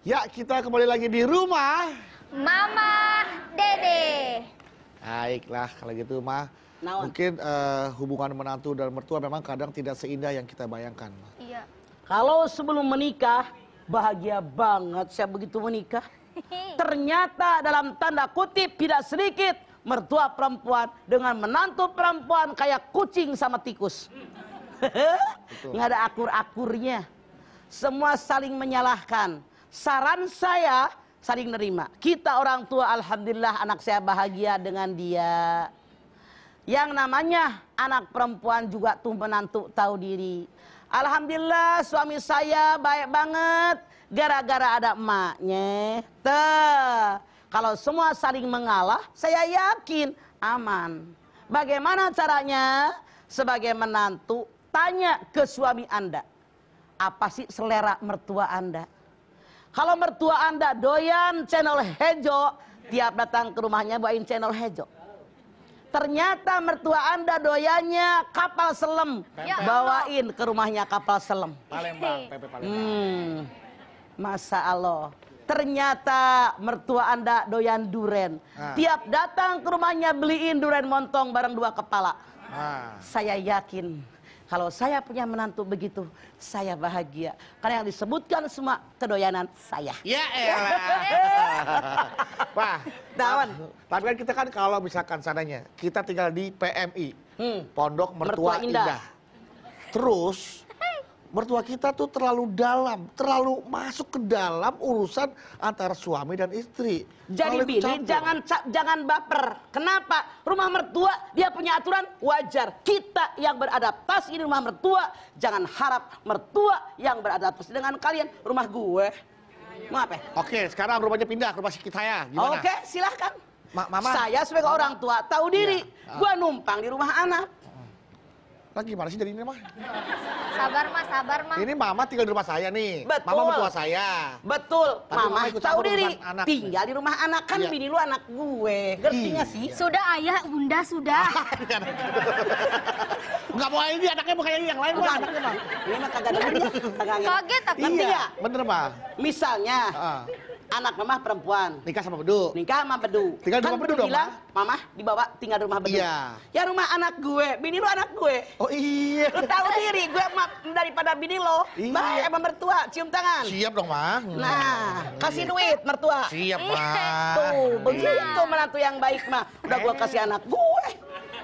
Ya, kita kembali lagi di rumah Mama Dede. Baiklah, kalau gitu Ma. Nah, mungkin uh, hubungan menantu dan mertua memang kadang tidak seindah yang kita bayangkan. Ma. Iya. Kalau sebelum menikah bahagia banget saya begitu menikah. Ternyata dalam tanda kutip tidak sedikit mertua perempuan dengan menantu perempuan kayak kucing sama tikus. Nggak ada akur-akurnya. Semua saling menyalahkan saran saya saling nerima. Kita orang tua alhamdulillah anak saya bahagia dengan dia. Yang namanya anak perempuan juga tuh menantu tahu diri. Alhamdulillah suami saya baik banget gara-gara ada emaknya. Tuh, kalau semua saling mengalah, saya yakin aman. Bagaimana caranya? Sebagai menantu, tanya ke suami Anda. Apa sih selera mertua Anda? Kalau mertua Anda doyan channel hejo, tiap datang ke rumahnya bawain channel hejo. Ternyata mertua Anda doyannya kapal selam. bawain ke rumahnya kapal selam. Palembang, Pepe Palembang. Hmm. Masa Allah. Ternyata mertua Anda doyan duren. Ah. Tiap datang ke rumahnya beliin duren montong bareng dua kepala. Ah. Saya yakin kalau saya punya menantu begitu, saya bahagia. Karena yang disebutkan semua kedoyanan saya. Ya elah. Wah, Dawan. Tapi kan kita kan kalau misalkan sananya, kita tinggal di PMI. Hmm. Pondok Mertua, Mertua Indah. Indah. Terus mertua kita tuh terlalu dalam, terlalu masuk ke dalam urusan antara suami dan istri. Jadi bini, jangan jangan baper. Kenapa? Rumah mertua dia punya aturan wajar. Kita yang beradaptasi di rumah mertua, jangan harap mertua yang beradaptasi dengan kalian. Rumah gue. Maaf ya. Oke, sekarang rumahnya pindah ke rumah kita ya. Gimana? Oke, silahkan. Ma Mama. Saya sebagai Mama. orang tua tahu iya. diri. Ya. Uh. Gua ah. numpang di rumah anak lagi gimana sih jadi ini mah? Sabar mah, sabar mah. Ini mama tinggal di rumah saya nih. Betul. Mama mertua saya. Betul. Tapi mama, mama tahu diri. Anak. Tinggal di rumah anak kan iya. bini lu anak gue. Ngerti iya. sih? Sudah ayah, bunda sudah. Ah, Enggak mau ini anaknya bukan yang lain mah anaknya mah. Ini mah kagak ada. Kaget tapi Iya. Bener mah. Misalnya, uh anak mama perempuan. Nikah sama bedu. Nikah sama bedu. Tinggal di kan bedu dong, bilang, Mama dibawa tinggal di rumah bedu. Iya. Ya rumah anak gue, bini lu anak gue. Oh iya. Lu tahu diri gue daripada bini lo. Iya. emang mertua, cium tangan. Siap dong, Mah. Hmm. Nah, kasih duit mertua. Siap, Mah. Tuh, begitu iya. menantu yang baik, Mah. Udah gue kasih anak gue.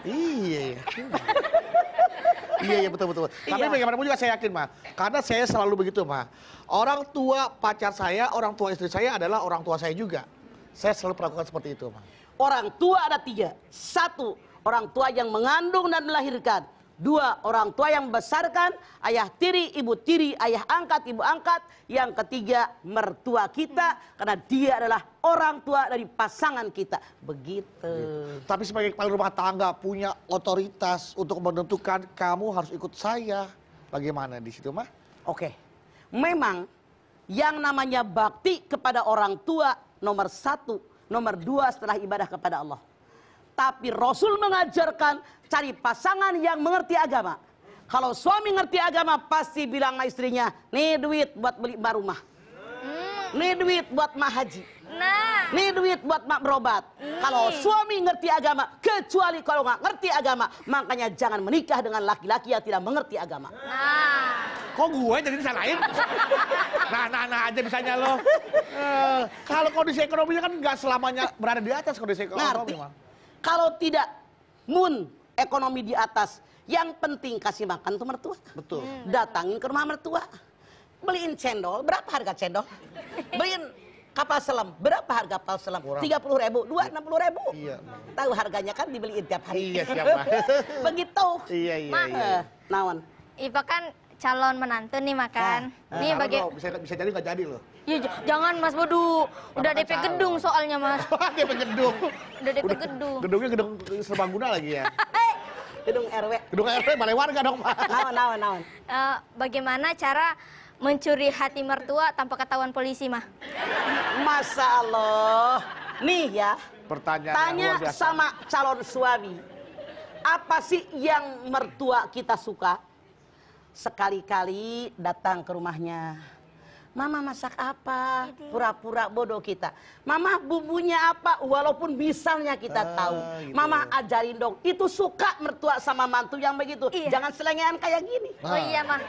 Iya. iya iya betul betul. Tapi iya. bagaimanapun juga saya yakin mah, karena saya selalu begitu mah. Orang tua pacar saya, orang tua istri saya adalah orang tua saya juga. Saya selalu perlakukan seperti itu mah. Orang tua ada tiga. Satu, orang tua yang mengandung dan melahirkan. Dua, orang tua yang membesarkan, ayah tiri, ibu tiri, ayah angkat, ibu angkat. Yang ketiga, mertua kita, karena dia adalah orang tua dari pasangan kita. Begitu. Iya. Tapi sebagai kepala rumah tangga punya otoritas untuk menentukan kamu harus ikut saya. Bagaimana di situ, mah? Oke. Memang yang namanya bakti kepada orang tua nomor satu, nomor dua setelah ibadah kepada Allah. Tapi Rasul mengajarkan cari pasangan yang mengerti agama. Kalau suami ngerti agama pasti bilang sama istrinya, nih duit buat beli mbak rumah. Hmm. Nih duit buat mak haji. Nah. Nih duit buat mak berobat. Hmm. Kalau suami ngerti agama, kecuali kalau nggak ngerti agama, makanya jangan menikah dengan laki-laki yang tidak mengerti agama. Nah. Kok gue jadi disalahin? nah, nah, nah aja misalnya lo. Uh, kalau kondisi ekonominya kan nggak selamanya berada di atas kondisi ekonomi. Ngerti. Kalau tidak mun ekonomi di atas, yang penting kasih makan tuh mertua. Betul. Hmm. Datangin ke rumah mertua. Beliin cendol, berapa harga cendol? Beliin kapal selam. Berapa harga kapal selam? Tiga puluh ribu, dua iya. enam puluh ribu. Iya. Tahu harganya kan dibeliin tiap hari. Iya Begitu. Iya iya. Ma, nah, iya. Eh, nawan Ipa kan calon menantu nih makan. Nah, nih nah, bagi... bisa, bisa jadi nggak jadi loh. Ya, jangan Mas Bodu. Udah DP calon. gedung soalnya Mas. DP gedung. Udah DP Udah, gedung. Gedungnya gedung serbaguna lagi ya. Eh! gedung RW. Gedung RW balai warga dong Mas. nawan, nawan. naon. Uh, bagaimana cara mencuri hati mertua tanpa ketahuan polisi Mas? Masalah, Nih ya. Pertanyaan Tanya sama calon suami. Apa sih yang mertua kita suka? Sekali-kali datang ke rumahnya. Mama masak apa? Pura-pura bodoh kita. Mama bumbunya apa? Walaupun misalnya kita ah, tahu. Gitu. Mama ajarin dong. Itu suka mertua sama mantu yang begitu. Iya. Jangan selengean kayak gini. Ah. Oh iya, Mah.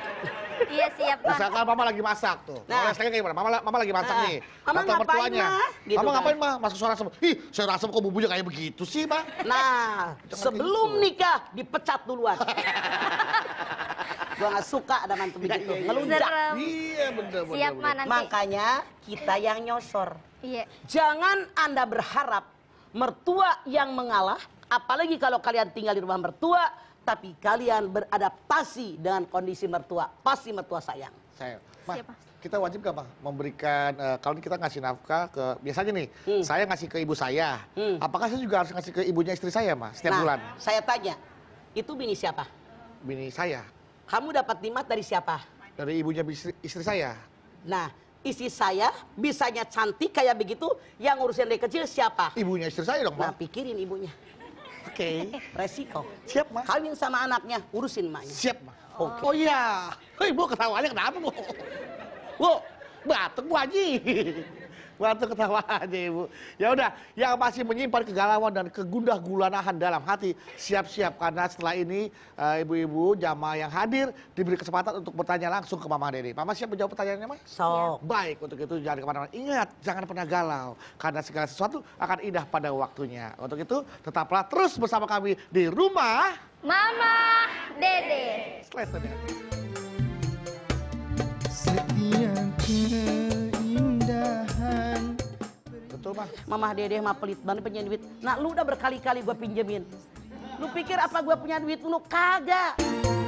iya siap, Mah. Misalkan Mama lagi masak tuh. Nah, Mama kayak gimana? Mama, lagi masak ah. nih. Mama ngapain, mertuanya. Ma? Gitu mama kan? ngapain, Ma? Masuk suara asam. Ih, suara asam kok bumbunya kayak begitu sih, Ma? Nah, sebelum gitu. nikah dipecat duluan. Gua gak suka ada mantu begitu. Ngelunjak. Iya bener bener. Siap bener. Nanti. Makanya kita yang nyosor. Iya. Jangan Anda berharap mertua yang mengalah, apalagi kalau kalian tinggal di rumah mertua, tapi kalian beradaptasi dengan kondisi mertua. Pasti mertua sayang. Sayang. Ma, kita wajib gak mah memberikan uh, kalau kita ngasih nafkah ke biasanya nih hmm. saya ngasih ke ibu saya hmm. apakah saya juga harus ngasih ke ibunya istri saya mas, setiap nah, bulan saya tanya itu bini siapa bini saya kamu dapat nikmat dari siapa? Dari ibunya istri, istri saya. Nah, istri saya bisanya cantik kayak begitu yang ngurusin dari kecil siapa? Ibunya istri saya dong, Pak. Nah, pikirin ibunya. Oke. Okay. Resiko. Siap, Ma. Kawin sama anaknya, urusin maknya. Siap, Ma. Oke. Okay. Oh iya. Hei, Bu, ketawanya kenapa, Bu? Bu, batuk Bu Haji. Waktu ketawa aja ibu. Ya udah, yang masih menyimpan kegalauan dan kegundah gulanahan dalam hati, siap-siap karena setelah ini eh, ibu-ibu uh, jamaah yang hadir diberi kesempatan untuk bertanya langsung ke Mama Dede. Mama siap menjawab pertanyaannya, Mas? So. Baik, untuk itu jangan kemana-mana. Ingat, jangan pernah galau karena segala sesuatu akan indah pada waktunya. Untuk itu tetaplah terus bersama kami di rumah Mama Dede. Selesai. Setia betul gitu, mah. Mamah dedeh mah pelit banget punya duit. Nah lu udah berkali-kali gue pinjemin. Lu pikir apa gue punya duit lu kagak.